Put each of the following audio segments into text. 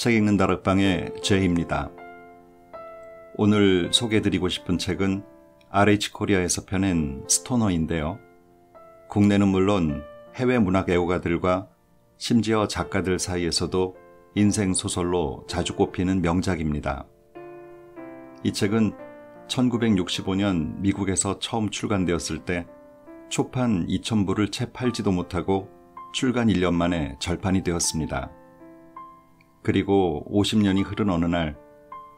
책 읽는 다락방의 제입니다. 오늘 소개드리고 해 싶은 책은 RH 코리아에서 펴낸 스토너인데요. 국내는 물론 해외 문학 애호가들과 심지어 작가들 사이에서도 인생 소설로 자주 꼽히는 명작입니다. 이 책은 1965년 미국에서 처음 출간되었을 때 초판 2,000부를 채 팔지도 못하고 출간 1년 만에 절판이 되었습니다. 그리고 50년이 흐른 어느 날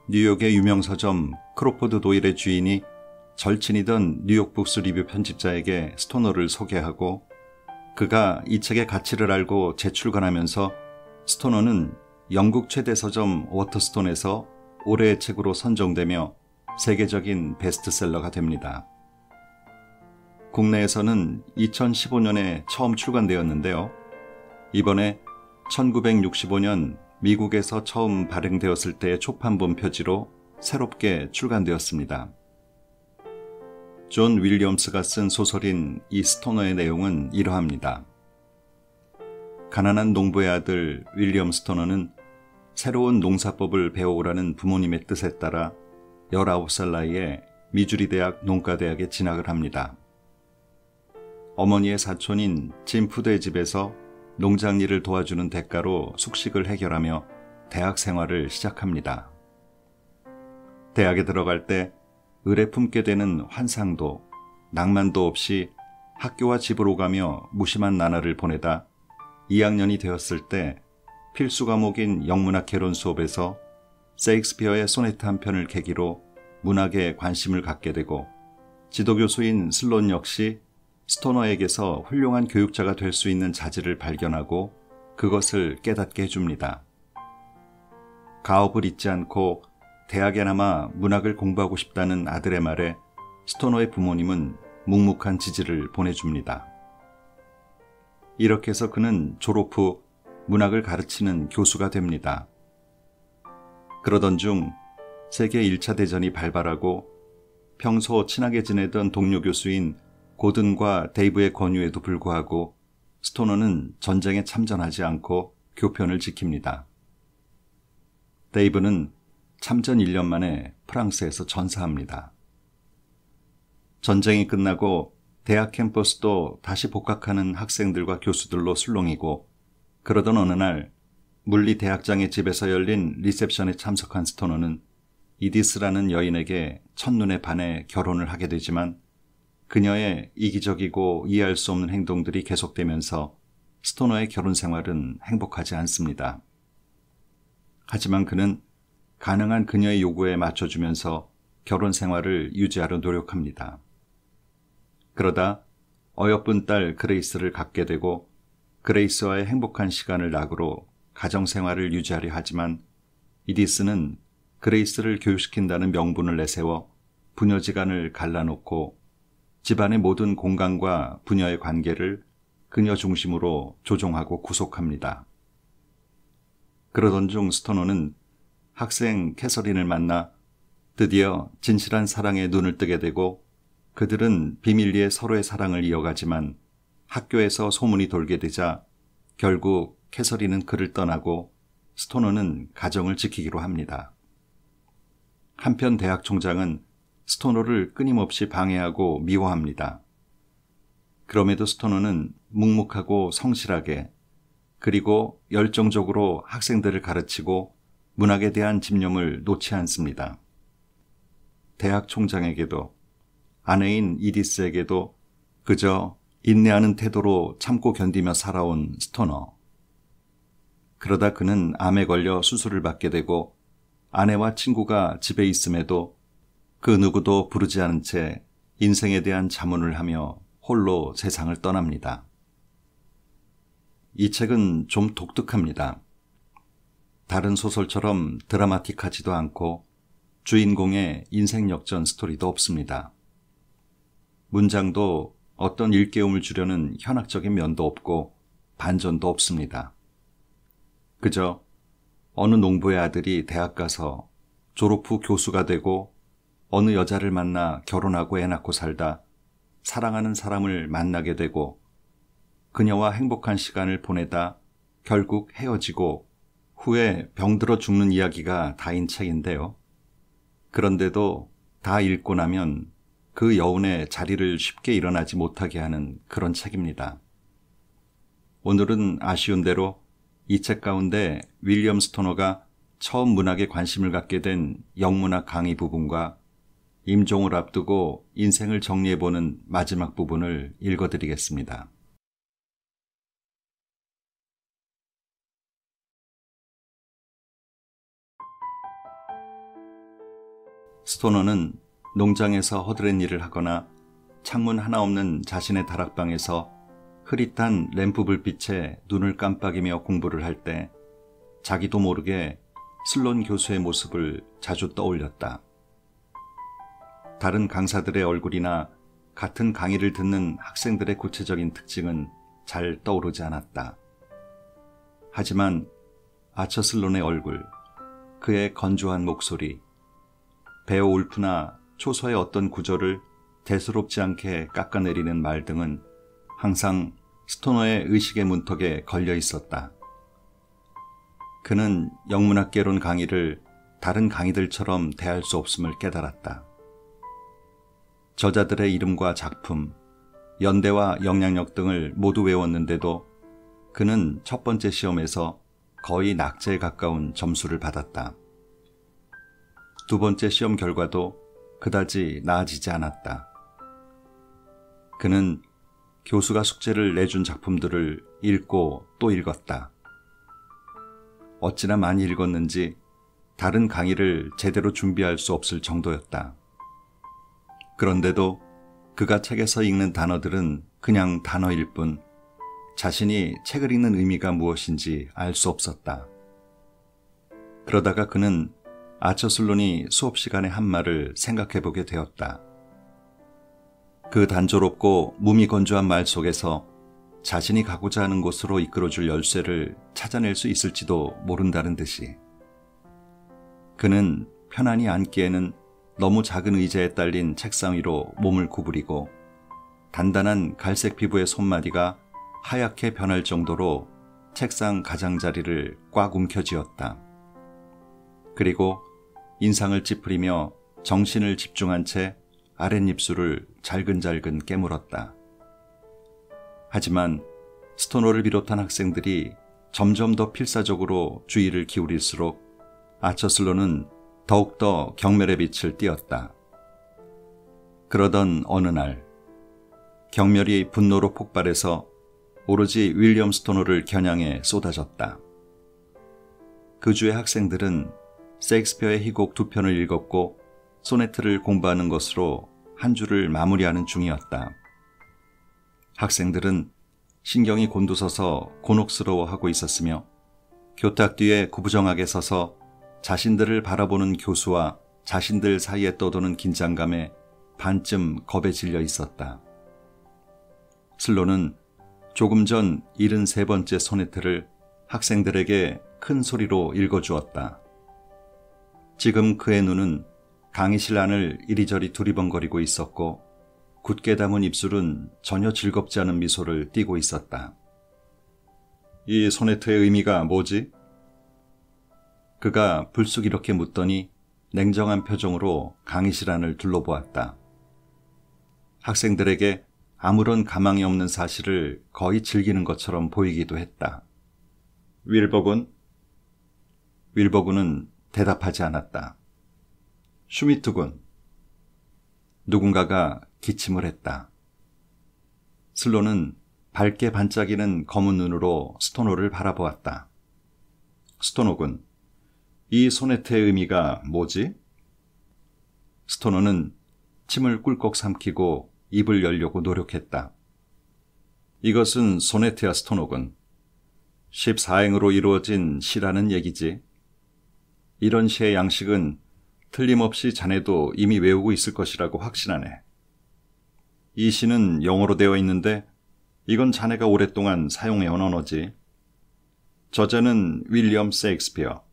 뉴욕의 유명 서점 크로포드 도일의 주인이 절친이던 뉴욕 북스 리뷰 편집자에게 스토너를 소개하고 그가 이 책의 가치를 알고 재출간하면서 스토너는 영국 최대 서점 워터스톤에서 올해의 책으로 선정되며 세계적인 베스트셀러가 됩니다. 국내에서는 2015년에 처음 출간되었는데요. 이번에 1965년 미국에서 처음 발행되었을 때의 초판본 표지로 새롭게 출간되었습니다. 존 윌리엄스가 쓴 소설인 이 스토너의 내용은 이러합니다. 가난한 농부의 아들 윌리엄 스토너는 새로운 농사법을 배워오라는 부모님의 뜻에 따라 19살 나이에 미주리 대학 농가대학에 진학을 합니다. 어머니의 사촌인 짐 푸드의 집에서 농장 일을 도와주는 대가로 숙식을 해결하며 대학 생활을 시작합니다. 대학에 들어갈 때 을에 품게 되는 환상도 낭만도 없이 학교와 집으로 가며 무심한 나날을 보내다 2학년이 되었을 때 필수 과목인 영문학 개론 수업에서 세익스피어의 소네트 한 편을 계기로 문학에 관심을 갖게 되고 지도교수인 슬론 역시 스토너에게서 훌륭한 교육자가 될 수 있는 자질을 발견하고 그것을 깨닫게 해줍니다. 가업을 잊지 않고 대학에나마 문학을 공부하고 싶다는 아들의 말에 스토너의 부모님은 묵묵한 지지를 보내줍니다. 이렇게 해서 그는 졸업 후 문학을 가르치는 교수가 됩니다. 그러던 중 세계 1차 대전이 발발하고 평소 친하게 지내던 동료 교수인 고든과 데이브의 권유에도 불구하고 스토너는 전쟁에 참전하지 않고 교편을 지킵니다. 데이브는 참전 1년 만에 프랑스에서 전사합니다. 전쟁이 끝나고 대학 캠퍼스도 다시 복학하는 학생들과 교수들로 술렁이고 그러던 어느 날 물리대학장의 집에서 열린 리셉션에 참석한 스토너는 이디스라는 여인에게 첫눈에 반해 결혼을 하게 되지만 그녀의 이기적이고 이해할 수 없는 행동들이 계속되면서 스토너의 결혼 생활은 행복하지 않습니다. 하지만 그는 가능한 그녀의 요구에 맞춰주면서 결혼 생활을 유지하려 노력합니다. 그러다 어여쁜 딸 그레이스를 갖게 되고 그레이스와의 행복한 시간을 낙으로 가정 생활을 유지하려 하지만 이디스는 그레이스를 교육시킨다는 명분을 내세워 부녀지간을 갈라놓고 집안의 모든 공간과 부녀의 관계를 그녀 중심으로 조종하고 구속합니다. 그러던 중 스토너는 학생 캐서린을 만나 드디어 진실한 사랑에 눈을 뜨게 되고 그들은 비밀리에 서로의 사랑을 이어가지만 학교에서 소문이 돌게 되자 결국 캐서린은 그를 떠나고 스토너는 가정을 지키기로 합니다. 한편 대학 총장은 스토너를 끊임없이 방해하고 미워합니다. 그럼에도 스토너는 묵묵하고 성실하게 그리고 열정적으로 학생들을 가르치고 문학에 대한 집념을 놓지 않습니다. 대학 총장에게도 아내인 이디스에게도 그저 인내하는 태도로 참고 견디며 살아온 스토너. 그러다 그는 암에 걸려 수술을 받게 되고 아내와 친구가 집에 있음에도 그 누구도 부르지 않은 채 인생에 대한 자문을 하며 홀로 세상을 떠납니다. 이 책은 좀 독특합니다. 다른 소설처럼 드라마틱하지도 않고 주인공의 인생 역전 스토리도 없습니다. 문장도 어떤 일깨움을 주려는 현학적인 면도 없고 반전도 없습니다. 그저 어느 농부의 아들이 대학 가서 졸업 후 교수가 되고 어느 여자를 만나 결혼하고 애 낳고 살다 사랑하는 사람을 만나게 되고 그녀와 행복한 시간을 보내다 결국 헤어지고 후에 병들어 죽는 이야기가 다인 책인데요. 그런데도 다 읽고 나면 그 여운의 자리를 쉽게 일어나지 못하게 하는 그런 책입니다. 오늘은 아쉬운 대로 이 책 가운데 윌리엄 스토너가 처음 문학에 관심을 갖게 된 영문학 강의 부분과 임종을 앞두고 인생을 정리해보는 마지막 부분을 읽어드리겠습니다. 스토너는 농장에서 허드렛 일을 하거나 창문 하나 없는 자신의 다락방에서 흐릿한 램프 불빛에 눈을 깜빡이며 공부를 할 때 자기도 모르게 슬론 교수의 모습을 자주 떠올렸다. 다른 강사들의 얼굴이나 같은 강의를 듣는 학생들의 구체적인 특징은 잘 떠오르지 않았다. 하지만 아처슬론의 얼굴, 그의 건조한 목소리, 베어 울프나 초서의 어떤 구절을 대수롭지 않게 깎아내리는 말 등은 항상 스토너의 의식의 문턱에 걸려 있었다. 그는 영문학개론 강의를 다른 강의들처럼 대할 수 없음을 깨달았다. 저자들의 이름과 작품, 연대와 영향력 등을 모두 외웠는데도 그는 첫 번째 시험에서 거의 낙제에 가까운 점수를 받았다. 두 번째 시험 결과도 그다지 나아지지 않았다. 그는 교수가 숙제를 내준 작품들을 읽고 또 읽었다. 어찌나 많이 읽었는지 다른 강의를 제대로 준비할 수 없을 정도였다. 그런데도 그가 책에서 읽는 단어들은 그냥 단어일 뿐 자신이 책을 읽는 의미가 무엇인지 알 수 없었다. 그러다가 그는 아처슬론이 수업 시간에 한 말을 생각해 보게 되었다. 그 단조롭고 무미 건조한 말 속에서 자신이 가고자 하는 곳으로 이끌어줄 열쇠를 찾아낼 수 있을지도 모른다는 듯이 그는 편안히 앉기에는 너무 작은 의자에 딸린 책상 위로 몸을 구부리고 단단한 갈색 피부의 손마디가 하얗게 변할 정도로 책상 가장자리를 꽉 움켜쥐었다. 그리고 인상을 찌푸리며 정신을 집중한 채 아랫입술을 잘근잘근 깨물었다. 하지만 스토너를 비롯한 학생들이 점점 더 필사적으로 주의를 기울일수록 아처슬로는 더욱더 경멸의 빛을 띄었다. 그러던 어느 날 경멸이 분노로 폭발해서 오로지 윌리엄 스토너를 겨냥해 쏟아졌다. 그 주의 학생들은 셰익스피어의 희곡 두 편을 읽었고 소네트를 공부하는 것으로 한 주를 마무리하는 중이었다. 학생들은 신경이 곤두서서 곤혹스러워하고 있었으며 교탁 뒤에 구부정하게 서서 자신들을 바라보는 교수와 자신들 사이에 떠도는 긴장감에 반쯤 겁에 질려 있었다. 슬로는 조금 전7세번째 소네트를 학생들에게 큰 소리로 읽어주었다. 지금 그의 눈은 강의실 안을 이리저리 두리번거리고 있었고 굳게 담은 입술은 전혀 즐겁지 않은 미소를 띠고 있었다. 이 소네트의 의미가 뭐지? 그가 불쑥 이렇게 묻더니 냉정한 표정으로 강의실 안을 둘러보았다. 학생들에게 아무런 가망이 없는 사실을 거의 즐기는 것처럼 보이기도 했다. 윌버군? 윌버군은 대답하지 않았다. 슈미트군. 누군가가 기침을 했다. 슬로는 밝게 반짝이는 검은 눈으로 스토노를 바라보았다. 스토노군. 이 소네트의 의미가 뭐지? 스토너는 침을 꿀꺽 삼키고 입을 열려고 노력했다. 이것은 소네트야 스토노군. 14행으로 이루어진 시라는 얘기지. 이런 시의 양식은 틀림없이 자네도 이미 외우고 있을 것이라고 확신하네. 이 시는 영어로 되어 있는데 이건 자네가 오랫동안 사용해온 언어지. 저자는 윌리엄 세익스피어.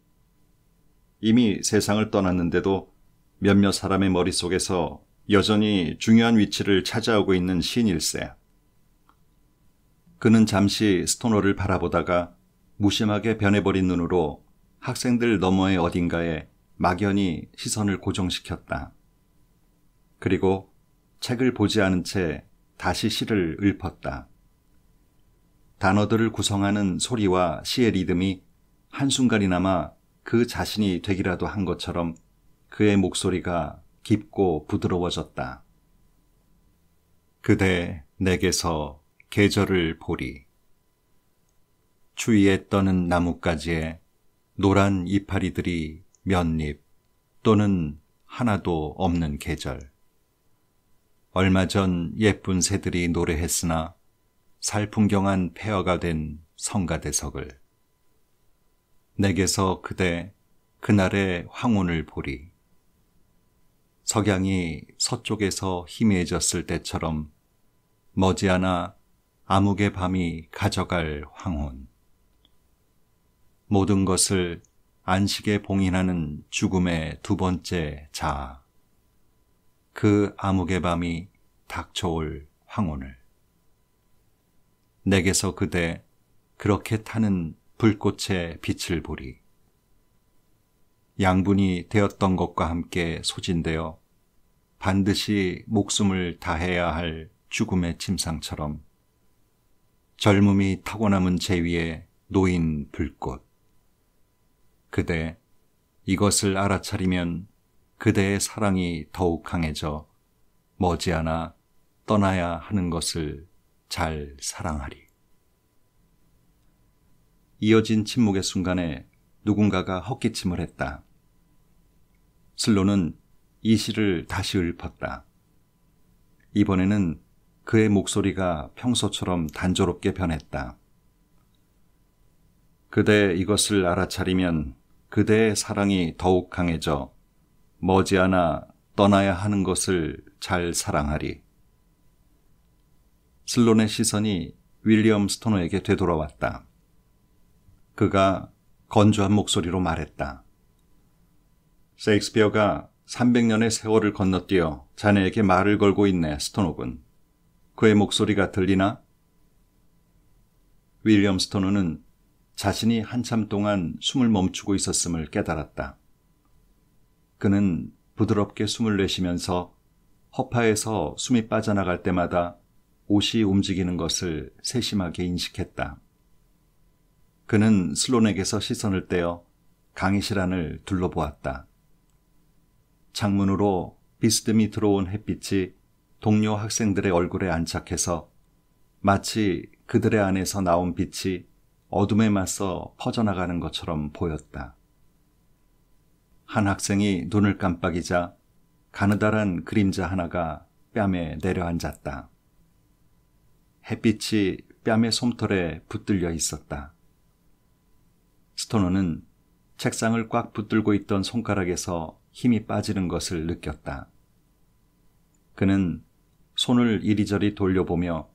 이미 세상을 떠났는데도 몇몇 사람의 머릿속에서 여전히 중요한 위치를 차지하고 있는 신일세. 그는 잠시 스토너를 바라보다가 무심하게 변해버린 눈으로 학생들 너머의 어딘가에 막연히 시선을 고정시켰다. 그리고 책을 보지 않은 채 다시 시를 읊었다. 단어들을 구성하는 소리와 시의 리듬이 한순간이나마 그 자신이 되기라도 한 것처럼 그의 목소리가 깊고 부드러워졌다. 그대 내게서 계절을 보리. 추위에 떠는 나뭇가지에 노란 이파리들이 몇잎 또는 하나도 없는 계절. 얼마 전 예쁜 새들이 노래했으나 살풍경한 폐허가 된 성가대석을. 내게서 그대 그날의 황혼을 보리. 석양이 서쪽에서 희미해졌을 때처럼 머지않아 암흑의 밤이 가져갈 황혼. 모든 것을 안식에 봉인하는 죽음의 두 번째 자아. 그 암흑의 밤이 닥쳐올 황혼을. 내게서 그대 그렇게 타는 불꽃의 빛을 보리. 양분이 되었던 것과 함께 소진되어 반드시 목숨을 다해야 할 죽음의 침상처럼 젊음이 타고남은 제 위에 노인 불꽃. 그대, 이것을 알아차리면 그대의 사랑이 더욱 강해져 머지않아 떠나야 하는 것을 잘 사랑하리. 이어진 침묵의 순간에 누군가가 헛기침을 했다. 슬로는 이 시를 다시 읊었다. 이번에는 그의 목소리가 평소처럼 단조롭게 변했다. 그대 이것을 알아차리면 그대의 사랑이 더욱 강해져 머지않아 떠나야 하는 것을 잘 사랑하리. 슬론의 시선이 윌리엄 스토너에게 되돌아왔다. 그가 건조한 목소리로 말했다. 세익스피어가 300년의 세월을 건너뛰어 자네에게 말을 걸고 있네, 스톤노군 그의 목소리가 들리나? 윌리엄 스톤노는 자신이 한참 동안 숨을 멈추고 있었음을 깨달았다. 그는 부드럽게 숨을 내쉬면서 허파에서 숨이 빠져나갈 때마다 옷이 움직이는 것을 세심하게 인식했다. 그는 슬론에게서 시선을 떼어 강의실안을 둘러보았다. 창문으로 비스듬히 들어온 햇빛이 동료 학생들의 얼굴에 안착해서 마치 그들의 안에서 나온 빛이 어둠에 맞서 퍼져나가는 것처럼 보였다. 한 학생이 눈을 깜빡이자 가느다란 그림자 하나가 뺨에 내려앉았다. 햇빛이 뺨의 솜털에 붙들려 있었다. 스토너는 책상을 꽉 붙들고 있던 손가락에서 힘이 빠지는 것을 느꼈다. 그는 손을 이리저리 돌려보며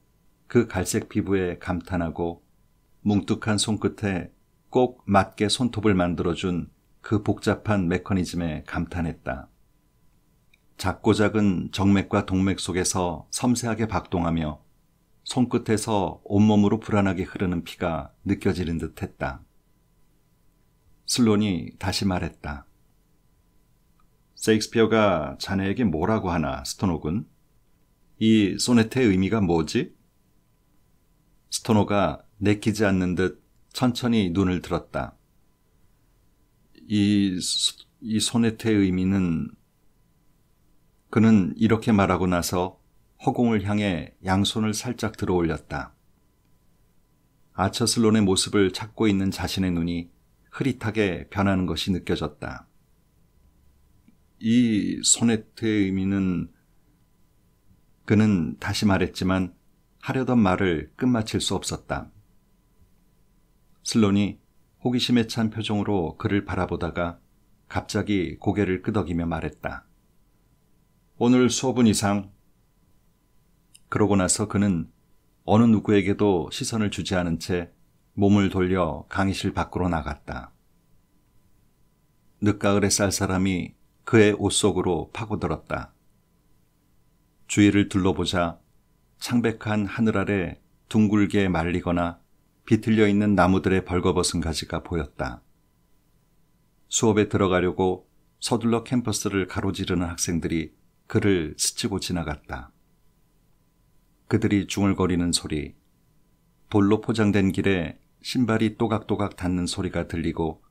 그 갈색 피부에 감탄하고 뭉뚝한 손끝에 꼭 맞게 손톱을 만들어준 그 복잡한 메커니즘에 감탄했다. 작고 작은 정맥과 동맥 속에서 섬세하게 박동하며 손끝에서 온몸으로 불안하게 흐르는 피가 느껴지는 듯 했다. 슬론이 다시 말했다. 세익스피어가 자네에게 뭐라고 하나, 스톤노군이 소네트의 의미가 뭐지? 스톤노가 내키지 않는 듯 천천히 눈을 들었다. 이, 이 소네트의 의미는 그는 이렇게 말하고 나서 허공을 향해 양손을 살짝 들어 올렸다. 아처슬론의 모습을 찾고 있는 자신의 눈이 흐릿하게 변하는 것이 느껴졌다. 이 소네트의 의미는 그는 다시 말했지만 하려던 말을 끝마칠 수 없었다. 슬론이 호기심에 찬 표정으로 그를 바라보다가 갑자기 고개를 끄덕이며 말했다. 오늘 수업은 이상. 그러고 나서 그는 어느 누구에게도 시선을 주지 않은 채 몸을 돌려 강의실 밖으로 나갔다. 늦가을의 쌀사람이 그의 옷 속으로 파고들었다. 주위를 둘러보자 창백한 하늘 아래 둥글게 말리거나 비틀려 있는 나무들의 벌거벗은 가지가 보였다. 수업에 들어가려고 서둘러 캠퍼스를 가로지르는 학생들이 그를 스치고 지나갔다. 그들이 중얼거리는 소리, 돌로 포장된 길에 신발이 또각또각 닿는 소리가 들리고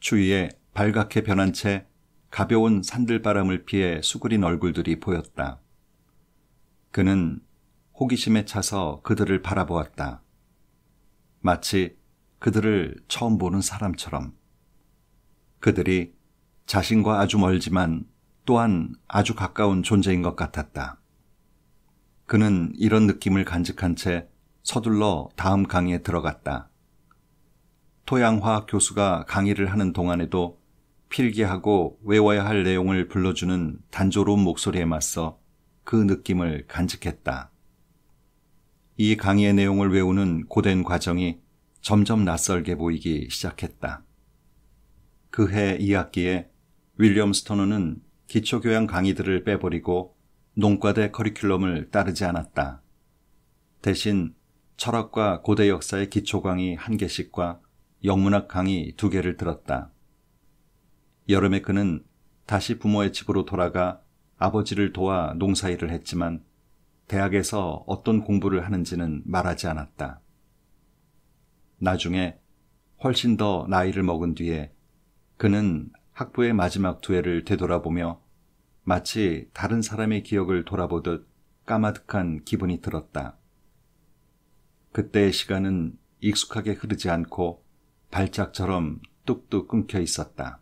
추위에 발갛게 변한 채 가벼운 산들바람을 피해 수그린 얼굴들이 보였다. 그는 호기심에 차서 그들을 바라보았다. 마치 그들을 처음 보는 사람처럼. 그들이 자신과 아주 멀지만 또한 아주 가까운 존재인 것 같았다. 그는 이런 느낌을 간직한 채 서둘러 다음 강의에 들어갔다. 토양화학 교수가 강의를 하는 동안에도 필기하고 외워야 할 내용을 불러주는 단조로운 목소리에 맞서 그 느낌을 간직했다. 이 강의의 내용을 외우는 고된 과정이 점점 낯설게 보이기 시작했다. 그해 2학기에 윌리엄 스토너는 기초교양 강의들을 빼버리고 농과대 커리큘럼을 따르지 않았다. 대신 철학과 고대 역사의 기초 강의 한 개씩과 영문학 강의 두 개를 들었다. 여름에 그는 다시 부모의 집으로 돌아가 아버지를 도와 농사일을 했지만 대학에서 어떤 공부를 하는지는 말하지 않았다. 나중에 훨씬 더 나이를 먹은 뒤에 그는 학부의 마지막 두 해를 되돌아보며 마치 다른 사람의 기억을 돌아보듯 까마득한 기분이 들었다. 그때의 시간은 익숙하게 흐르지 않고 발작처럼 뚝뚝 끊겨 있었다.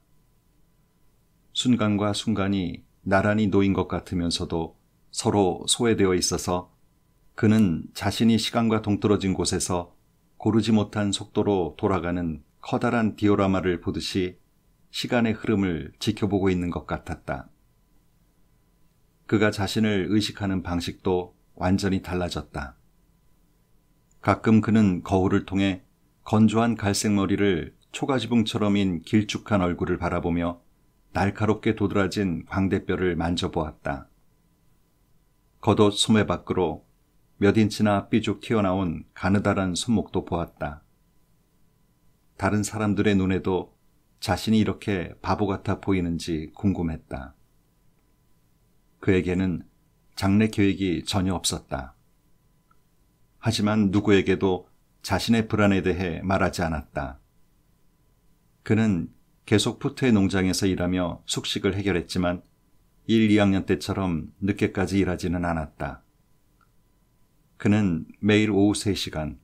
순간과 순간이 나란히 놓인 것 같으면서도 서로 소외되어 있어서 그는 자신이 시간과 동떨어진 곳에서 고르지 못한 속도로 돌아가는 커다란 디오라마를 보듯이 시간의 흐름을 지켜보고 있는 것 같았다. 그가 자신을 의식하는 방식도 완전히 달라졌다. 가끔 그는 거울을 통해 건조한 갈색 머리를 초가지붕처럼인 길쭉한 얼굴을 바라보며 날카롭게 도드라진 광대뼈를 만져보았다. 겉옷 소매 밖으로 몇 인치나 삐죽 튀어나온 가느다란 손목도 보았다. 다른 사람들의 눈에도 자신이 이렇게 바보 같아 보이는지 궁금했다. 그에게는 장래 계획이 전혀 없었다. 하지만 누구에게도 자신의 불안에 대해 말하지 않았다. 그는 계속 푸트의 농장에서 일하며 숙식을 해결했지만 1, 2학년 때처럼 늦게까지 일하지는 않았다. 그는 매일 오후 3시간,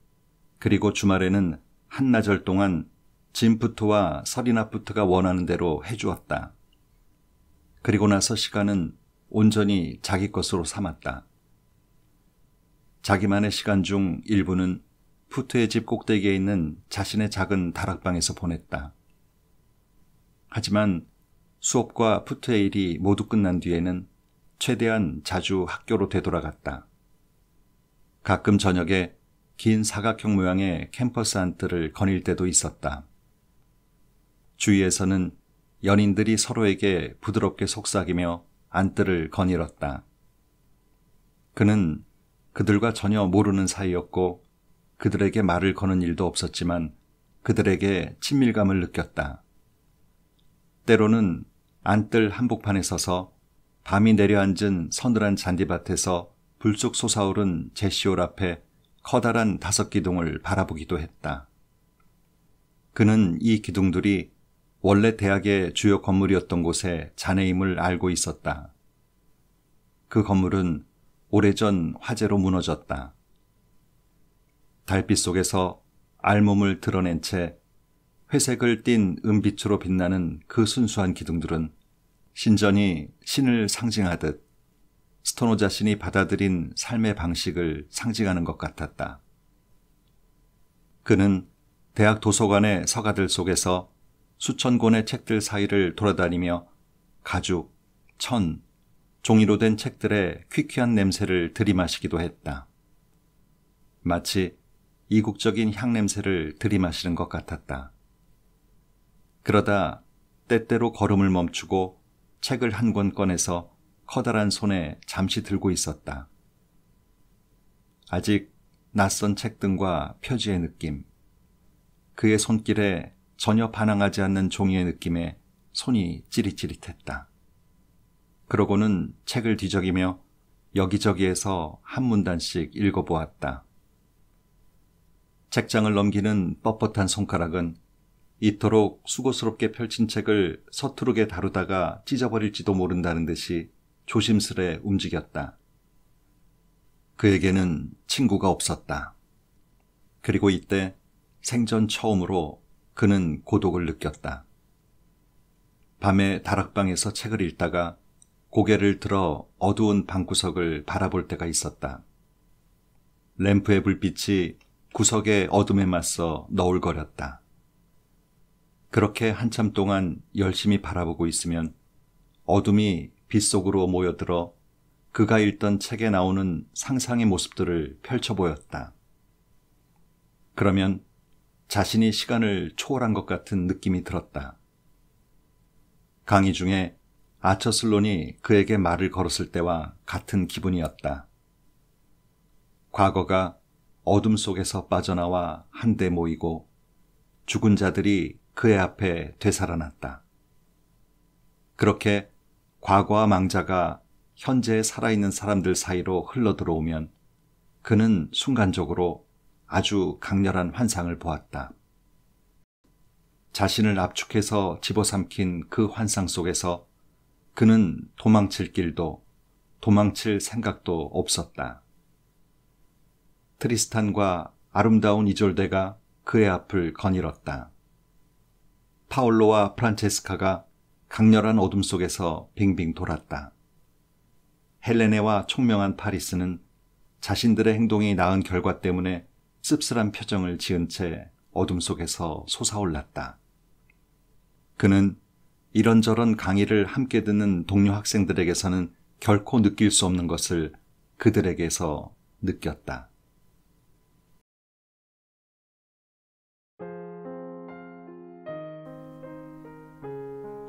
그리고 주말에는 한나절 동안 진푸트와 서리나푸트가 원하는 대로 해주었다. 그리고 나서 시간은 온전히 자기 것으로 삼았다. 자기만의 시간 중 일부는 푸트의 집 꼭대기에 있는 자신의 작은 다락방에서 보냈다. 하지만 수업과 푸트의 일이 모두 끝난 뒤에는 최대한 자주 학교로 되돌아갔다. 가끔 저녁에 긴 사각형 모양의 캠퍼스 안뜰을 거닐 때도 있었다. 주위에서는 연인들이 서로에게 부드럽게 속삭이며 안뜰을 거닐었다. 그는 그들과 전혀 모르는 사이였고 그들에게 말을 거는 일도 없었지만 그들에게 친밀감을 느꼈다. 때로는 안뜰 한복판에 서서 밤이 내려앉은 서늘한 잔디밭에서 불쑥 솟아오른 제시올 앞에 커다란 다섯 기둥을 바라보기도 했다. 그는 이 기둥들이 원래 대학의 주요 건물이었던 곳의 잔해임을 알고 있었다. 그 건물은 오래전 화재로 무너졌다. 달빛 속에서 알몸을 드러낸 채 회색을 띤 은빛으로 빛나는 그 순수한 기둥들은 신전이 신을 상징하듯 스토노 자신이 받아들인 삶의 방식을 상징하는 것 같았다. 그는 대학 도서관의 서가들 속에서 수천 권의 책들 사이를 돌아다니며 가죽, 천, 종이로 된 책들의 퀴퀴한 냄새를 들이마시기도 했다. 마치 이국적인 향냄새를 들이마시는 것 같았다. 그러다 때때로 걸음을 멈추고 책을 한 권 꺼내서 커다란 손에 잠시 들고 있었다. 아직 낯선 책등과 표지의 느낌, 그의 손길에 전혀 반항하지 않는 종이의 느낌에 손이 찌릿찌릿했다. 그러고는 책을 뒤적이며 여기저기에서 한 문단씩 읽어보았다. 책장을 넘기는 뻣뻣한 손가락은 이토록 수고스럽게 펼친 책을 서투르게 다루다가 찢어버릴지도 모른다는 듯이 조심스레 움직였다. 그에게는 친구가 없었다. 그리고 이때 생전 처음으로 그는 고독을 느꼈다. 밤에 다락방에서 책을 읽다가 고개를 들어 어두운 방구석을 바라볼 때가 있었다. 램프의 불빛이 구석의 어둠에 맞서 너울거렸다. 그렇게 한참 동안 열심히 바라보고 있으면 어둠이 빗속으로 모여들어 그가 읽던 책에 나오는 상상의 모습들을 펼쳐 보였다. 그러면 자신이 시간을 초월한 것 같은 느낌이 들었다. 강의 중에 아처슬론이 그에게 말을 걸었을 때와 같은 기분이었다. 과거가 어둠 속에서 빠져나와 한데 모이고 죽은 자들이 그의 앞에 되살아났다. 그렇게 과거와 망자가 현재에 살아있는 사람들 사이로 흘러들어오면 그는 순간적으로 아주 강렬한 환상을 보았다. 자신을 압축해서 집어삼킨 그 환상 속에서 그는 도망칠 길도 도망칠 생각도 없었다. 트리스탄과 아름다운 이졸데가 그의 앞을 거닐었다. 파올로와 프란체스카가 강렬한 어둠 속에서 빙빙 돌았다. 헬레네와 총명한 파리스는 자신들의 행동이 낳은 결과 때문에 씁쓸한 표정을 지은 채 어둠 속에서 솟아올랐다. 그는 이런저런 강의를 함께 듣는 동료 학생들에게서는 결코 느낄 수 없는 것을 그들에게서 느꼈다.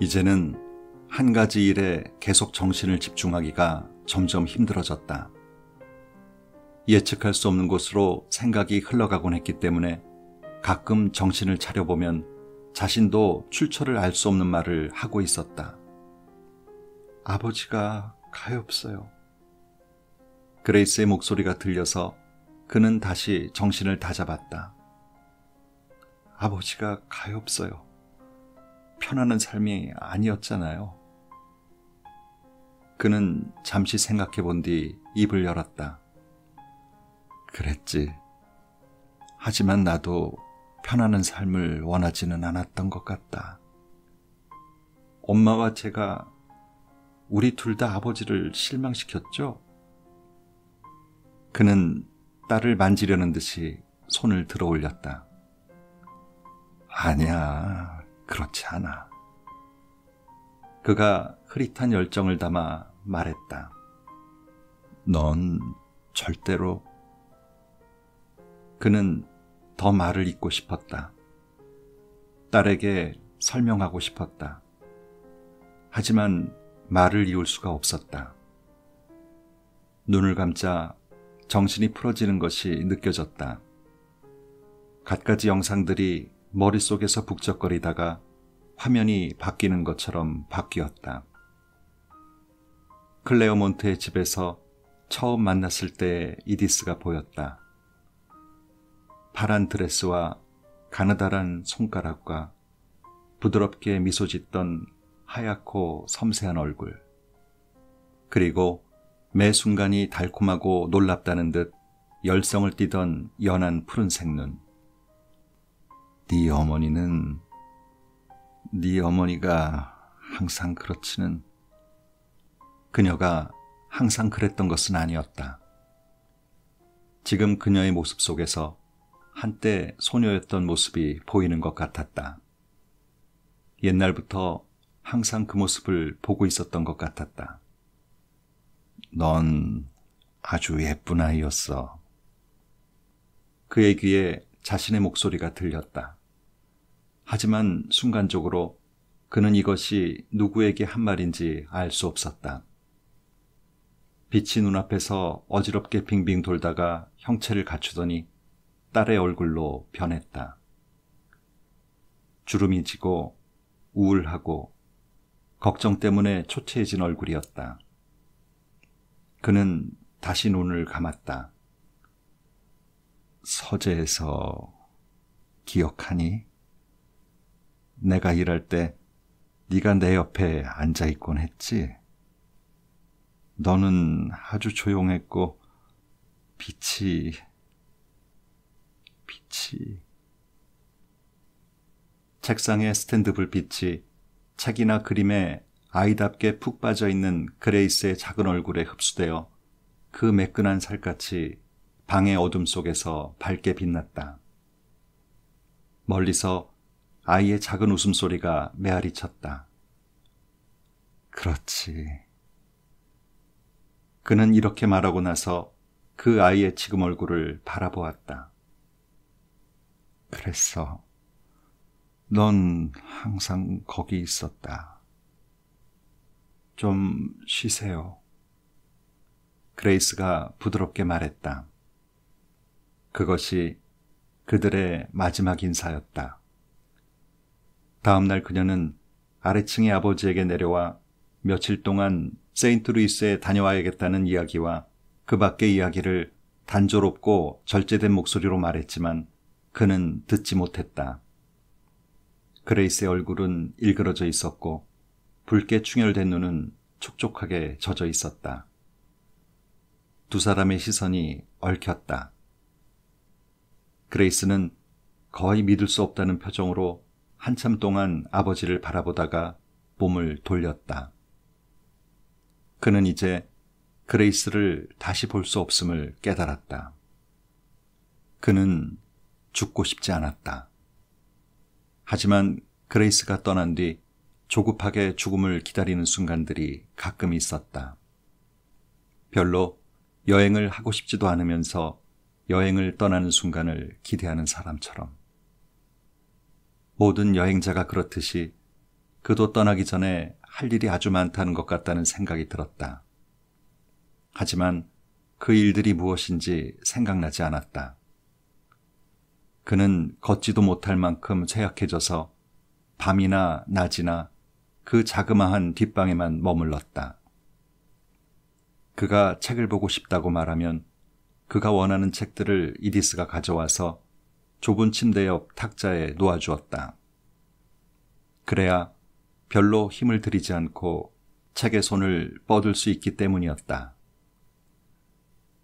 이제는 한 가지 일에 계속 정신을 집중하기가 점점 힘들어졌다. 예측할 수 없는 곳으로 생각이 흘러가곤 했기 때문에 가끔 정신을 차려보면 자신도 출처를 알 수 없는 말을 하고 있었다. 아버지가 가엾어요. 그레이스의 목소리가 들려서 그는 다시 정신을 다잡았다. 아버지가 가엾어요. 편안한 삶이 아니었잖아요. 그는 잠시 생각해 본 뒤 입을 열었다. 그랬지. 하지만 나도 편안한 삶을 원하지는 않았던 것 같다. 엄마와 제가 우리 둘 다 아버지를 실망시켰죠? 그는 딸을 만지려는 듯이 손을 들어 올렸다. 아니야. 그렇지 않아. 그가 흐릿한 열정을 담아 말했다. 넌 절대로. 그는 더 말을 잊고 싶었다. 딸에게 설명하고 싶었다. 하지만 말을 이을 수가 없었다. 눈을 감자 정신이 풀어지는 것이 느껴졌다. 갖가지 영상들이 머릿속에서 북적거리다가 화면이 바뀌는 것처럼 바뀌었다. 클레어몬트의 집에서 처음 만났을 때 이디스가 보였다. 파란 드레스와 가느다란 손가락과 부드럽게 미소 짓던 하얗고 섬세한 얼굴. 그리고 매 순간이 달콤하고 놀랍다는 듯 열성을 띠던 연한 푸른색 눈. 네 어머니는 네 어머니가 항상 그렇지는 그녀가 항상 그랬던 것은 아니었다. 지금 그녀의 모습 속에서 한때 소녀였던 모습이 보이는 것 같았다. 옛날부터 항상 그 모습을 보고 있었던 것 같았다. 넌 아주 예쁜 아이였어. 그의 귀에 자신의 목소리가 들렸다. 하지만 순간적으로 그는 이것이 누구에게 한 말인지 알 수 없었다. 빛이 눈앞에서 어지럽게 빙빙 돌다가 형체를 갖추더니 딸의 얼굴로 변했다. 주름이 지고 우울하고 걱정 때문에 초췌해진 얼굴이었다. 그는 다시 눈을 감았다. 서재에서 기억하니? 내가 일할 때 네가 내 옆에 앉아 있곤 했지. 너는 아주 조용했고 빛이 빛이 책상의 스탠드 불빛이 책이나 그림에 아이답게 푹 빠져 있는 그레이스의 작은 얼굴에 흡수되어 그 매끈한 살갗이 방의 어둠 속에서 밝게 빛났다. 멀리서 아이의 작은 웃음소리가 메아리 쳤다. 그렇지. 그는 이렇게 말하고 나서 그 아이의 지금 얼굴을 바라보았다. 그랬어. 넌 항상 거기 있었다. 좀 쉬세요. 그레이스가 부드럽게 말했다. 그것이 그들의 마지막 인사였다. 다음 날 그녀는 아래층의 아버지에게 내려와 며칠 동안 세인트루이스에 다녀와야겠다는 이야기와 그 밖의 이야기를 단조롭고 절제된 목소리로 말했지만 그는 듣지 못했다. 그레이스의 얼굴은 일그러져 있었고 붉게 충혈된 눈은 촉촉하게 젖어 있었다. 두 사람의 시선이 얽혔다. 그레이스는 거의 믿을 수 없다는 표정으로 한참 동안 아버지를 바라보다가 몸을 돌렸다. 그는 이제 그레이스를 다시 볼 수 없음을 깨달았다. 그는 죽고 싶지 않았다. 하지만 그레이스가 떠난 뒤 조급하게 죽음을 기다리는 순간들이 가끔 있었다. 별로 여행을 하고 싶지도 않으면서 여행을 떠나는 순간을 기대하는 사람처럼. 모든 여행자가 그렇듯이 그도 떠나기 전에 할 일이 아주 많다는 것 같다는 생각이 들었다. 하지만 그 일들이 무엇인지 생각나지 않았다. 그는 걷지도 못할 만큼 쇠약해져서 밤이나 낮이나 그 자그마한 뒷방에만 머물렀다. 그가 책을 보고 싶다고 말하면 그가 원하는 책들을 이디스가 가져와서 좁은 침대 옆 탁자에 놓아주었다. 그래야 별로 힘을 들이지 않고 책에 손을 뻗을 수 있기 때문이었다.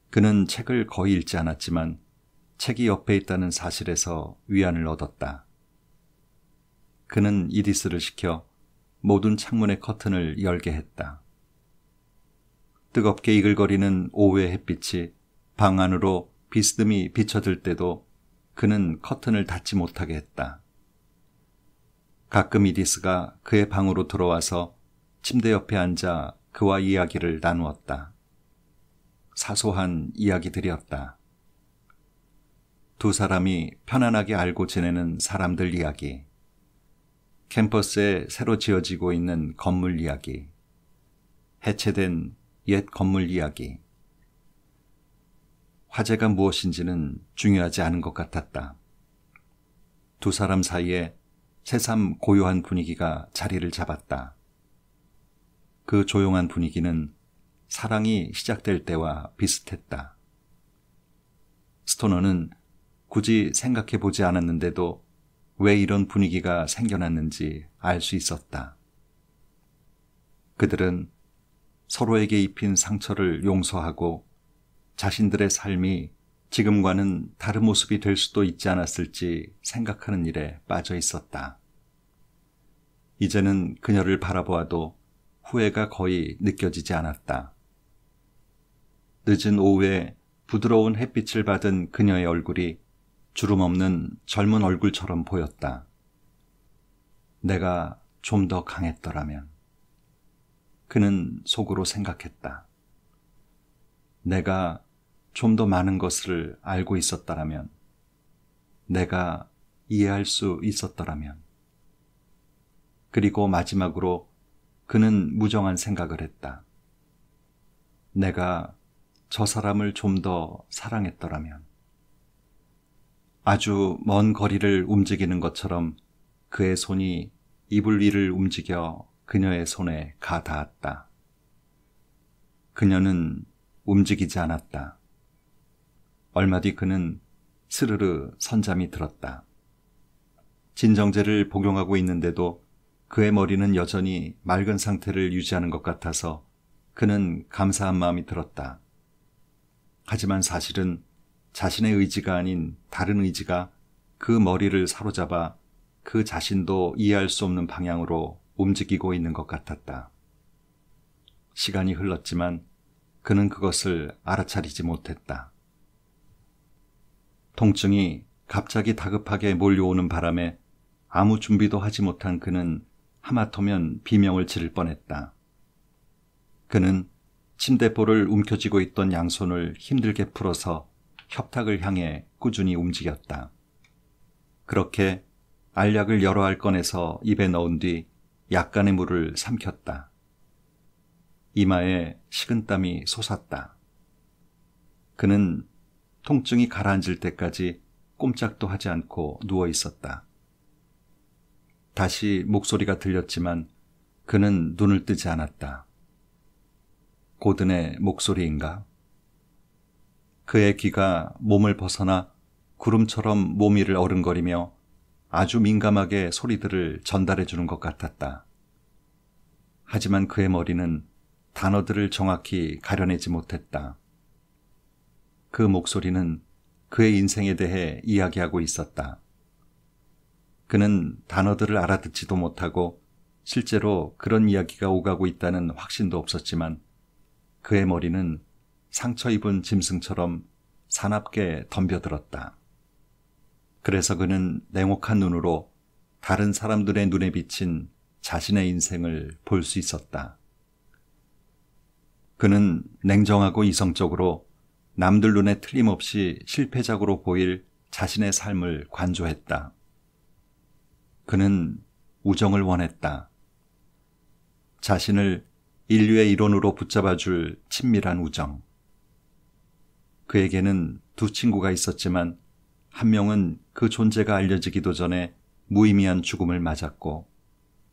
그는 책을 거의 읽지 않았지만 책이 옆에 있다는 사실에서 위안을 얻었다. 그는 이디스를 시켜 모든 창문의 커튼을 열게 했다. 뜨겁게 이글거리는 오후의 햇빛이 방 안으로 비스듬히 비쳐들 때도 그는 커튼을 닫지 못하게 했다. 가끔 이디스가 그의 방으로 들어와서 침대 옆에 앉아 그와 이야기를 나누었다. 사소한 이야기들이었다. 두 사람이 편안하게 알고 지내는 사람들 이야기, 캠퍼스에 새로 지어지고 있는 건물 이야기, 해체된 옛 건물 이야기, 화제가 무엇인지는 중요하지 않은 것 같았다. 두 사람 사이에 새삼 고요한 분위기가 자리를 잡았다. 그 조용한 분위기는 사랑이 시작될 때와 비슷했다. 스토너는 굳이 생각해 보지 않았는데도 왜 이런 분위기가 생겨났는지 알 수 있었다. 그들은 서로에게 입힌 상처를 용서하고 자신들의 삶이 지금과는 다른 모습이 될 수도 있지 않았을지 생각하는 일에 빠져 있었다. 이제는 그녀를 바라보아도 후회가 거의 느껴지지 않았다. 늦은 오후에 부드러운 햇빛을 받은 그녀의 얼굴이 주름 없는 젊은 얼굴처럼 보였다. 내가 좀 더 강했더라면. 그는 속으로 생각했다. 내가 좀더 많은 것을 알고 있었다라면, 내가 이해할 수 있었더라면. 그리고 마지막으로 그는 무정한 생각을 했다. 내가 저 사람을 좀 더 사랑했더라면. 아주 먼 거리를 움직이는 것처럼 그의 손이 이불 위를 움직여 그녀의 손에 가 닿았다. 그녀는 움직이지 않았다. 얼마 뒤 그는 스르르 선잠이 들었다. 진정제를 복용하고 있는데도 그의 머리는 여전히 맑은 상태를 유지하는 것 같아서 그는 감사한 마음이 들었다. 하지만 사실은 자신의 의지가 아닌 다른 의지가 그 머리를 사로잡아 그 자신도 이해할 수 없는 방향으로 움직이고 있는 것 같았다. 시간이 흘렀지만 그는 그것을 알아차리지 못했다. 통증이 갑자기 다급하게 몰려오는 바람에 아무 준비도 하지 못한 그는 하마터면 비명을 지를 뻔했다. 그는 침대포를 움켜쥐고 있던 양손을 힘들게 풀어서 협탁을 향해 꾸준히 움직였다. 그렇게 알약을 여러 알 꺼내서 입에 넣은 뒤 약간의 물을 삼켰다. 이마에 식은땀이 솟았다. 그는 통증이 가라앉을 때까지 꼼짝도 하지 않고 누워 있었다. 다시 목소리가 들렸지만 그는 눈을 뜨지 않았다. 고든의 목소리인가? 그의 귀가 몸을 벗어나 구름처럼 몸 위를 어른거리며 아주 민감하게 소리들을 전달해 주는 것 같았다. 하지만 그의 머리는 단어들을 정확히 가려내지 못했다. 그 목소리는 그의 인생에 대해 이야기하고 있었다. 그는 단어들을 알아듣지도 못하고 실제로 그런 이야기가 오가고 있다는 확신도 없었지만 그의 머리는 상처 입은 짐승처럼 사납게 덤벼들었다. 그래서 그는 냉혹한 눈으로 다른 사람들의 눈에 비친 자신의 인생을 볼 수 있었다. 그는 냉정하고 이성적으로 남들 눈에 틀림없이 실패작으로 보일 자신의 삶을 관조했다. 그는 우정을 원했다. 자신을 인류의 일원으로 붙잡아 줄 친밀한 우정. 그에게는 두 친구가 있었지만 한 명은 그 존재가 알려지기도 전에 무의미한 죽음을 맞았고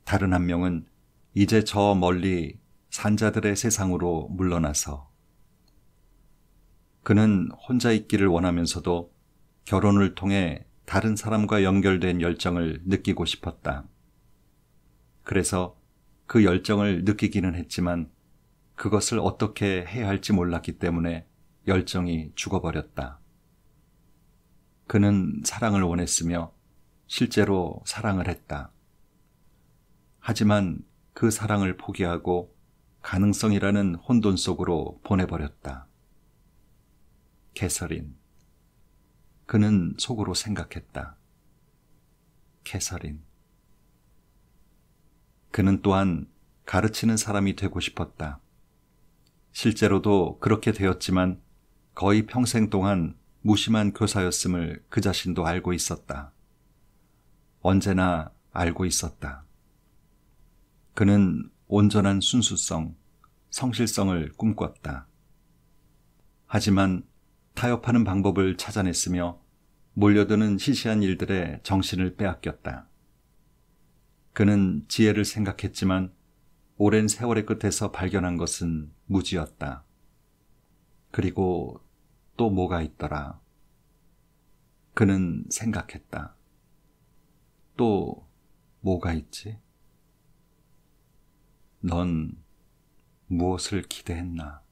다른 한 명은 이제 저 멀리 산자들의 세상으로 물러나서 그는 혼자 있기를 원하면서도 결혼을 통해 다른 사람과 연결된 열정을 느끼고 싶었다. 그래서 그 열정을 느끼기는 했지만 그것을 어떻게 해야 할지 몰랐기 때문에 열정이 죽어버렸다. 그는 사랑을 원했으며 실제로 사랑을 했다. 하지만 그 사랑을 포기하고 가능성이라는 혼돈 속으로 보내버렸다. 캐서린. 그는 속으로 생각했다. 캐서린. 그는 또한 가르치는 사람이 되고 싶었다. 실제로도 그렇게 되었지만 거의 평생 동안 무심한 교사였음을 그 자신도 알고 있었다. 언제나 알고 있었다. 그는 온전한 순수성, 성실성을 꿈꿨다. 하지만 타협하는 방법을 찾아냈으며 몰려드는 시시한 일들에 정신을 빼앗겼다. 그는 지혜를 생각했지만 오랜 세월의 끝에서 발견한 것은 무지였다. 그리고 또 뭐가 있더라. 그는 생각했다. 또 뭐가 있지? 넌 무엇을 기대했나?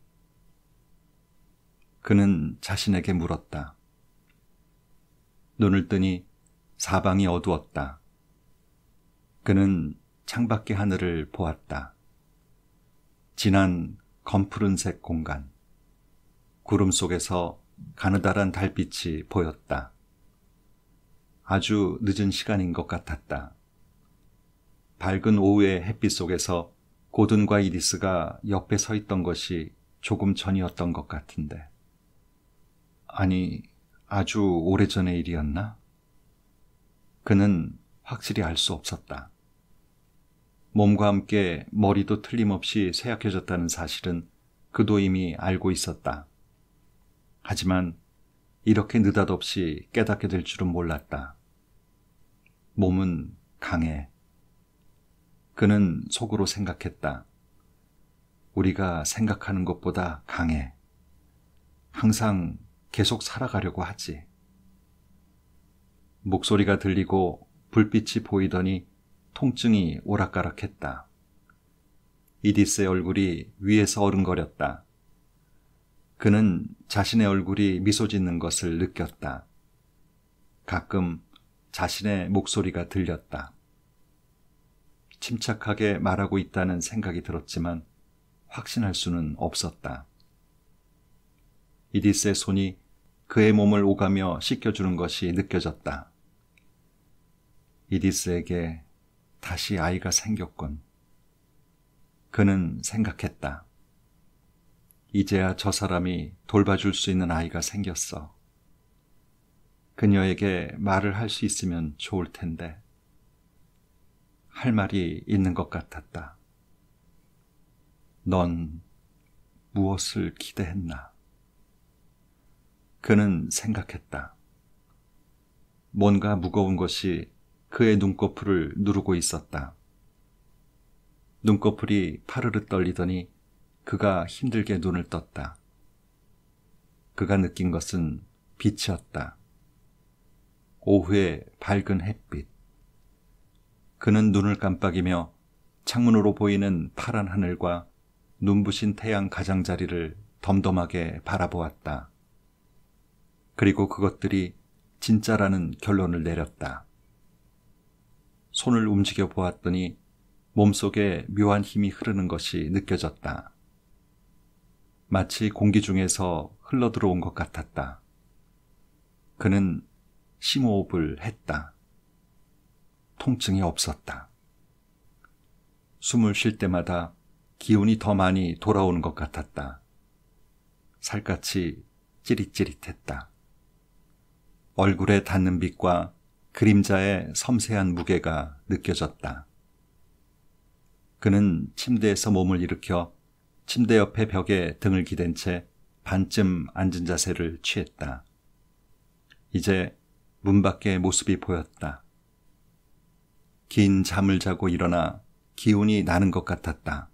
그는 자신에게 물었다. 눈을 뜨니 사방이 어두웠다. 그는 창밖의 하늘을 보았다. 진한 검푸른색 공간. 구름 속에서 가느다란 달빛이 보였다. 아주 늦은 시간인 것 같았다. 밝은 오후의 햇빛 속에서 고든과 이디스가 옆에 서 있던 것이 조금 전이었던 것 같은데. 아니, 아주 오래전의 일이었나? 그는 확실히 알 수 없었다. 몸과 함께 머리도 틀림없이 쇠약해졌다는 사실은 그도 이미 알고 있었다. 하지만 이렇게 느닷없이 깨닫게 될 줄은 몰랐다. 몸은 강해. 그는 속으로 생각했다. 우리가 생각하는 것보다 강해. 항상 계속 살아가려고 하지. 목소리가 들리고 불빛이 보이더니 통증이 오락가락했다. 이디스의 얼굴이 위에서 어른거렸다. 그는 자신의 얼굴이 미소 짓는 것을 느꼈다. 가끔 자신의 목소리가 들렸다. 침착하게 말하고 있다는 생각이 들었지만 확신할 수는 없었다. 이디스의 손이 그의 몸을 오가며 씻겨주는 것이 느껴졌다. 이디스에게 다시 아이가 생겼군. 그는 생각했다. 이제야 저 사람이 돌봐줄 수 있는 아이가 생겼어. 그녀에게 말을 할 수 있으면 좋을 텐데. 할 말이 있는 것 같았다. 넌 무엇을 기대했나? 그는 생각했다. 뭔가 무거운 것이 그의 눈꺼풀을 누르고 있었다. 눈꺼풀이 파르르 떨리더니 그가 힘들게 눈을 떴다. 그가 느낀 것은 빛이었다. 오후의 밝은 햇빛. 그는 눈을 깜빡이며 창문으로 보이는 파란 하늘과 눈부신 태양 가장자리를 덤덤하게 바라보았다. 그리고 그것들이 진짜라는 결론을 내렸다. 손을 움직여 보았더니 몸속에 묘한 힘이 흐르는 것이 느껴졌다. 마치 공기 중에서 흘러들어온 것 같았다. 그는 심호흡을 했다. 통증이 없었다. 숨을 쉴 때마다 기운이 더 많이 돌아오는 것 같았다. 살갗이 찌릿찌릿했다. 얼굴에 닿는 빛과 그림자의 섬세한 무게가 느껴졌다. 그는 침대에서 몸을 일으켜 침대 옆의 벽에 등을 기댄 채 반쯤 앉은 자세를 취했다. 이제 문 밖의 모습이 보였다. 긴 잠을 자고 일어나 기운이 나는 것 같았다.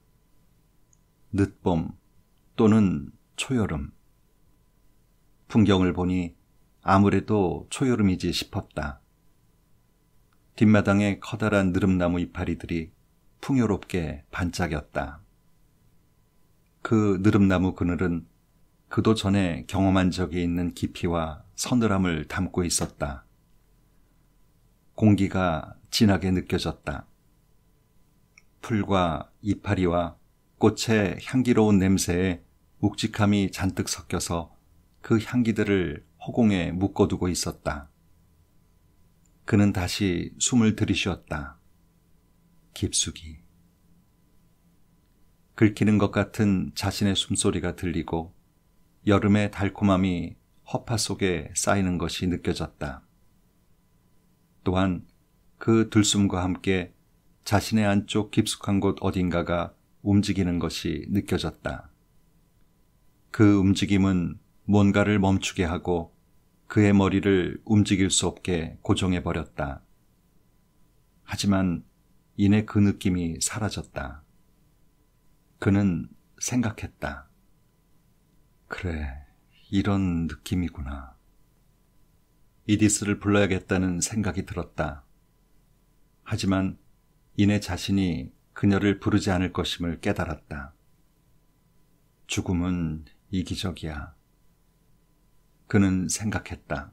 늦봄 또는 초여름. 풍경을 보니 아무래도 초여름이지 싶었다. 뒷마당에 커다란 느릅나무 이파리들이 풍요롭게 반짝였다. 그 느릅나무 그늘은 그도 전에 경험한 적이 있는 깊이와 서늘함을 담고 있었다. 공기가 진하게 느껴졌다. 풀과 이파리와 꽃의 향기로운 냄새에 묵직함이 잔뜩 섞여서 그 향기들을 허공에 묶어두고 있었다. 그는 다시 숨을 들이쉬었다. 깊숙이. 긁히는 것 같은 자신의 숨소리가 들리고 여름의 달콤함이 허파 속에 쌓이는 것이 느껴졌다. 또한 그 들숨과 함께 자신의 안쪽 깊숙한 곳 어딘가가 움직이는 것이 느껴졌다. 그 움직임은 뭔가를 멈추게 하고 그의 머리를 움직일 수 없게 고정해버렸다. 하지만 이내 그 느낌이 사라졌다. 그는 생각했다. 그래, 이런 느낌이구나. 이디스를 불러야겠다는 생각이 들었다. 하지만 이내 자신이 그녀를 부르지 않을 것임을 깨달았다. 죽음은 이기적이야. 그는 생각했다.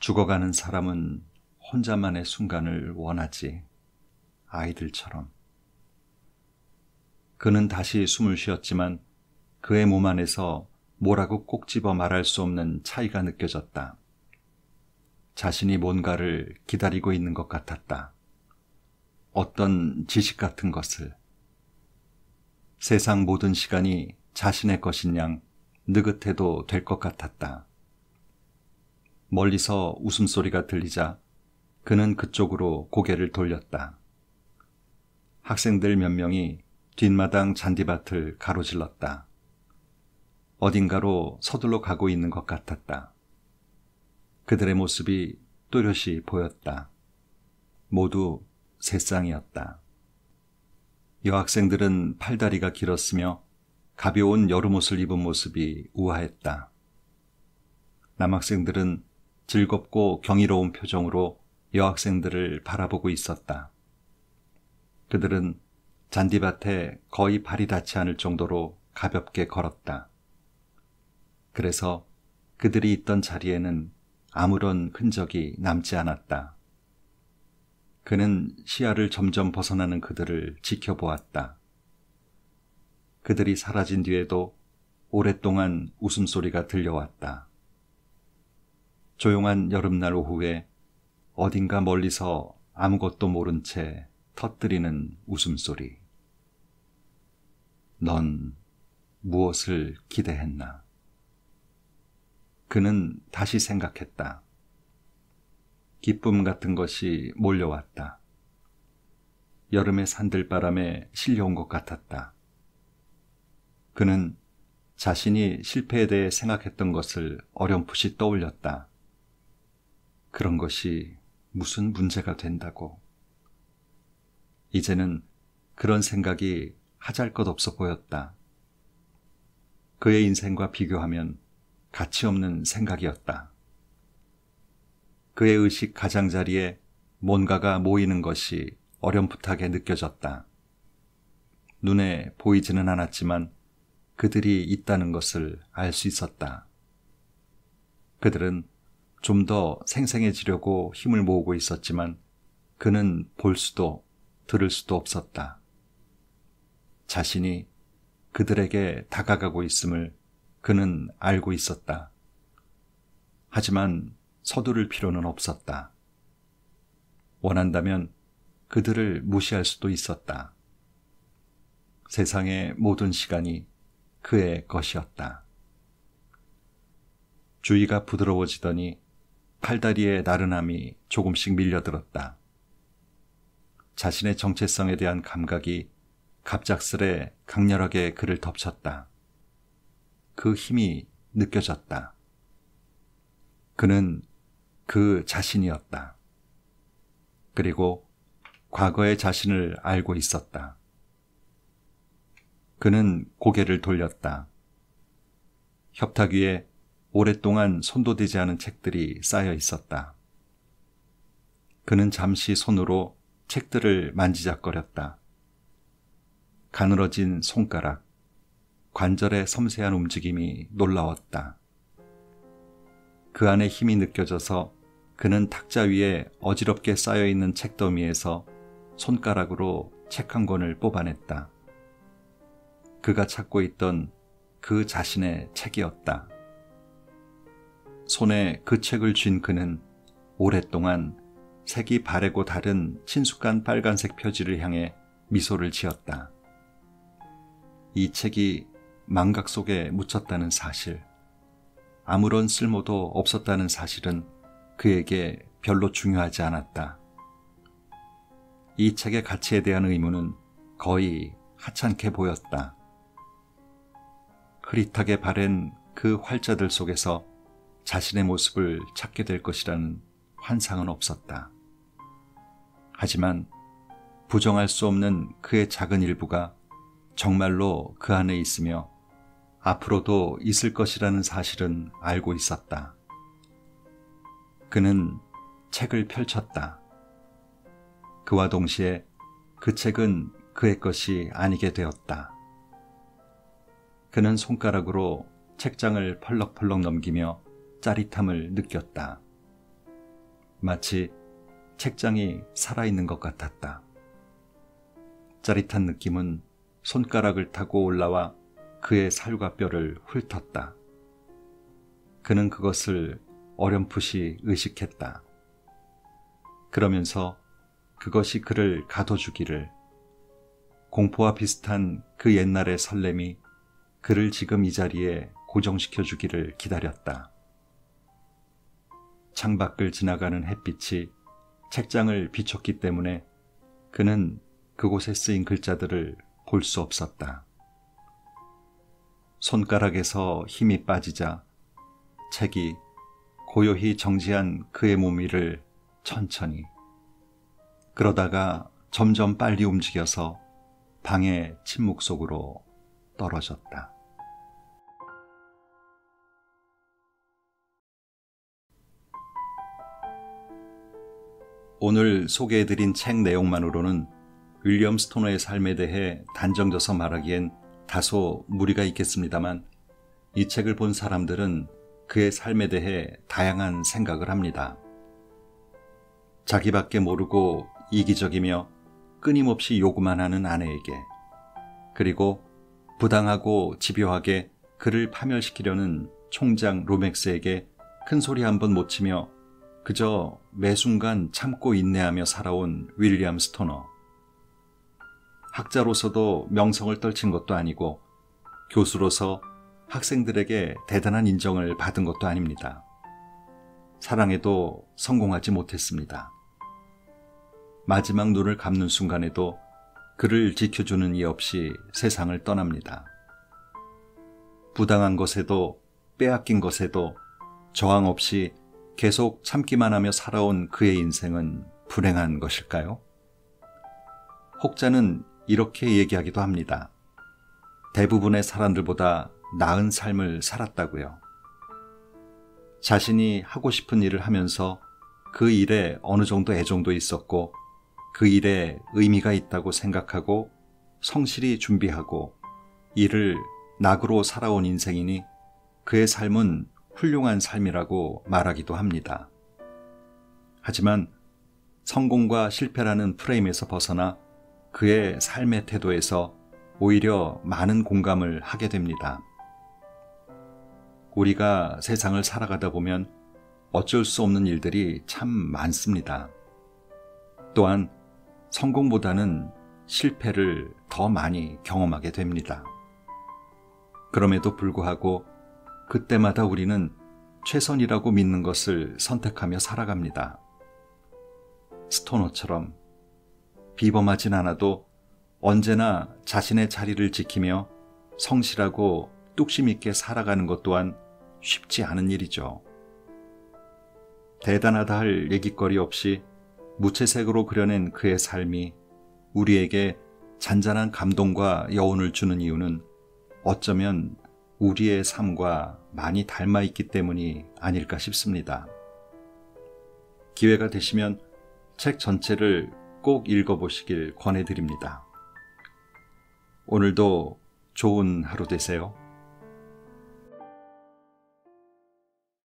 죽어가는 사람은 혼자만의 순간을 원하지. 아이들처럼. 그는 다시 숨을 쉬었지만 그의 몸 안에서 뭐라고 꼭 집어 말할 수 없는 차이가 느껴졌다. 자신이 뭔가를 기다리고 있는 것 같았다. 어떤 지식 같은 것을. 세상 모든 시간이 자신의 것인 양 느긋해도 될 것 같았다. 멀리서 웃음소리가 들리자 그는 그쪽으로 고개를 돌렸다. 학생들 몇 명이 뒷마당 잔디밭을 가로질렀다. 어딘가로 서둘러 가고 있는 것 같았다. 그들의 모습이 또렷이 보였다. 모두 새쌍이었다. 여학생들은 팔다리가 길었으며 가벼운 여름옷을 입은 모습이 우아했다. 남학생들은 즐겁고 경이로운 표정으로 여학생들을 바라보고 있었다. 그들은 잔디밭에 거의 발이 닿지 않을 정도로 가볍게 걸었다. 그래서 그들이 있던 자리에는 아무런 흔적이 남지 않았다. 그는 시야를 점점 벗어나는 그들을 지켜보았다. 그들이 사라진 뒤에도 오랫동안 웃음소리가 들려왔다. 조용한 여름날 오후에 어딘가 멀리서 아무것도 모른 채 터뜨리는 웃음소리. 넌 무엇을 기대했나? 그는 다시 생각했다. 기쁨 같은 것이 몰려왔다. 여름의 산들바람에 실려온 것 같았다. 그는 자신이 실패에 대해 생각했던 것을 어렴풋이 떠올렸다. 그런 것이 무슨 문제가 된다고. 이제는 그런 생각이 하잘 것 없어 보였다. 그의 인생과 비교하면 가치 없는 생각이었다. 그의 의식 가장자리에 뭔가가 모이는 것이 어렴풋하게 느껴졌다. 눈에 보이지는 않았지만 그들이 있다는 것을 알 수 있었다. 그들은 좀 더 생생해지려고 힘을 모으고 있었지만 그는 볼 수도 들을 수도 없었다. 자신이 그들에게 다가가고 있음을 그는 알고 있었다. 하지만 서두를 필요는 없었다. 원한다면 그들을 무시할 수도 있었다. 세상의 모든 시간이 그의 것이었다. 주위가 부드러워지더니 팔다리의 나른함이 조금씩 밀려들었다. 자신의 정체성에 대한 감각이 갑작스레 강렬하게 그를 덮쳤다. 그 힘이 느껴졌다. 그는 그 자신이었다. 그리고 과거의 자신을 알고 있었다. 그는 고개를 돌렸다. 협탁 위에 오랫동안 손도 대지 않은 책들이 쌓여 있었다. 그는 잠시 손으로 책들을 만지작거렸다. 가늘어진 손가락, 관절의 섬세한 움직임이 놀라웠다. 그 안에 힘이 느껴져서 그는 탁자 위에 어지럽게 쌓여 있는 책더미에서 손가락으로 책 한 권을 뽑아냈다. 그가 찾고 있던 그 자신의 책이었다. 손에 그 책을 쥔 그는 오랫동안 색이 바래고 다른 친숙한 빨간색 표지를 향해 미소를 지었다. 이 책이 망각 속에 묻혔다는 사실, 아무런 쓸모도 없었다는 사실은 그에게 별로 중요하지 않았다. 이 책의 가치에 대한 의무는 거의 하찮게 보였다. 흐릿하게 바랜 그 활자들 속에서 자신의 모습을 찾게 될 것이라는 환상은 없었다. 하지만 부정할 수 없는 그의 작은 일부가 정말로 그 안에 있으며 앞으로도 있을 것이라는 사실은 알고 있었다. 그는 책을 펼쳤다. 그와 동시에 그 책은 그의 것이 아니게 되었다. 그는 손가락으로 책장을 펄럭펄럭 넘기며 짜릿함을 느꼈다. 마치 책장이 살아있는 것 같았다. 짜릿한 느낌은 손가락을 타고 올라와 그의 살과 뼈를 훑었다. 그는 그것을 어렴풋이 의식했다. 그러면서 그것이 그를 가둬주기를 공포와 비슷한 그 옛날의 설렘이 그를 지금 이 자리에 고정시켜 주기를 기다렸다. 창밖을 지나가는 햇빛이 책장을 비쳤기 때문에 그는 그곳에 쓰인 글자들을 볼 수 없었다. 손가락에서 힘이 빠지자 책이 고요히 정지한 그의 몸위를 천천히 그러다가 점점 빨리 움직여서 방의 침묵 속으로 떨어졌다. 오늘 소개해드린 책 내용만으로는 윌리엄 스토너의 삶에 대해 단정져서 말하기엔 다소 무리가 있겠습니다만 이 책을 본 사람들은 그의 삶에 대해 다양한 생각을 합니다. 자기밖에 모르고 이기적이며 끊임없이 요구만 하는 아내에게 그리고 부당하고 집요하게 그를 파멸시키려는 총장 로맥스에게 큰 소리 한 번 못 치며 그저 매 순간 참고 인내하며 살아온 윌리엄 스토너. 학자로서도 명성을 떨친 것도 아니고 교수로서 학생들에게 대단한 인정을 받은 것도 아닙니다. 사랑에도 성공하지 못했습니다. 마지막 눈을 감는 순간에도 그를 지켜주는 이 없이 세상을 떠납니다. 부당한 것에도 빼앗긴 것에도 저항 없이 계속 참기만 하며 살아온 그의 인생은 불행한 것일까요? 혹자는 이렇게 얘기하기도 합니다. 대부분의 사람들보다 나은 삶을 살았다고요. 자신이 하고 싶은 일을 하면서 그 일에 어느 정도 애정도 있었고 그 일에 의미가 있다고 생각하고 성실히 준비하고 이를 낙으로 살아온 인생이니 그의 삶은 훌륭한 삶이라고 말하기도 합니다. 하지만 성공과 실패라는 프레임에서 벗어나 그의 삶의 태도에서 오히려 많은 공감을 하게 됩니다. 우리가 세상을 살아가다 보면 어쩔 수 없는 일들이 참 많습니다. 또한 성공보다는 실패를 더 많이 경험하게 됩니다. 그럼에도 불구하고 그때마다 우리는 최선이라고 믿는 것을 선택하며 살아갑니다. 스토너처럼 비범하진 않아도 언제나 자신의 자리를 지키며 성실하고 뚝심 있게 살아가는 것 또한 쉽지 않은 일이죠. 대단하다 할 얘기거리 없이 무채색으로 그려낸 그의 삶이 우리에게 잔잔한 감동과 여운을 주는 이유는 어쩌면 우리의 삶과 많이 닮아 있기 때문이 아닐까 싶습니다. 기회가 되시면 책 전체를 꼭 읽어보시길 권해드립니다. 오늘도 좋은 하루 되세요.